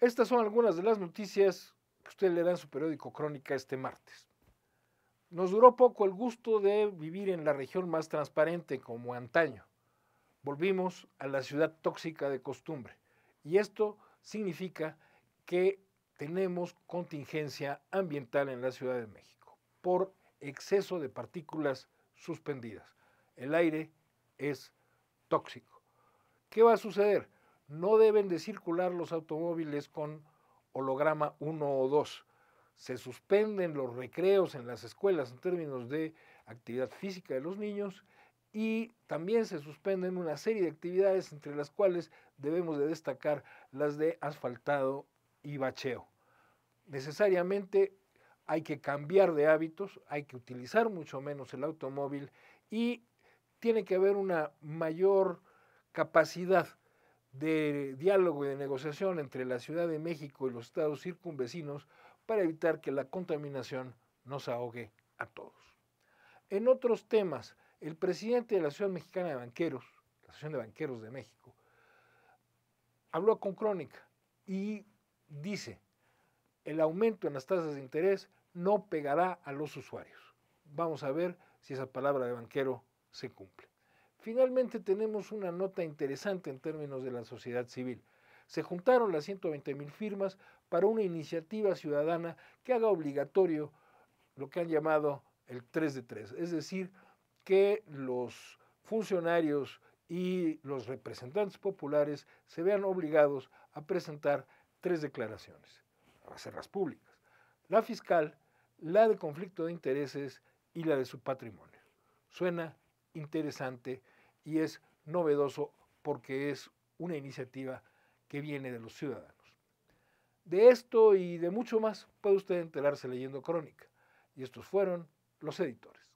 Estas son algunas de las noticias que usted leerá en su periódico Crónica este martes. Nos duró poco el gusto de vivir en la región más transparente como antaño. Volvimos a la ciudad tóxica de costumbre. Y esto significa que tenemos contingencia ambiental en la Ciudad de México por exceso de partículas suspendidas. El aire es tóxico. ¿Qué va a suceder? No deben de circular los automóviles con holograma 1 o 2. Se suspenden los recreos en las escuelas en términos de actividad física de los niños y también se suspenden una serie de actividades entre las cuales debemos de destacar las de asfaltado y bacheo. Necesariamente hay que cambiar de hábitos, hay que utilizar mucho menos el automóvil y tiene que haber una mayor capacidad de diálogo y de negociación entre la Ciudad de México y los estados circunvecinos para evitar que la contaminación nos ahogue a todos. En otros temas, el presidente de la Ciudad Mexicana de Banqueros, la Asociación de Banqueros de México, habló con Crónica y dice, el aumento en las tasas de interés no pegará a los usuarios. Vamos a ver si esa palabra de banquero se cumple. Finalmente tenemos una nota interesante en términos de la sociedad civil. Se juntaron las 120.000 firmas para una iniciativa ciudadana que haga obligatorio lo que han llamado el 3 de 3, es decir, que los funcionarios y los representantes populares se vean obligados a presentar tres declaraciones, a hacerlas públicas, la fiscal, la de conflicto de intereses y la de su patrimonio. Suena interesante y es novedoso porque es una iniciativa que viene de los ciudadanos. De esto y de mucho más puede usted enterarse leyendo Crónica. Y estos fueron los editores.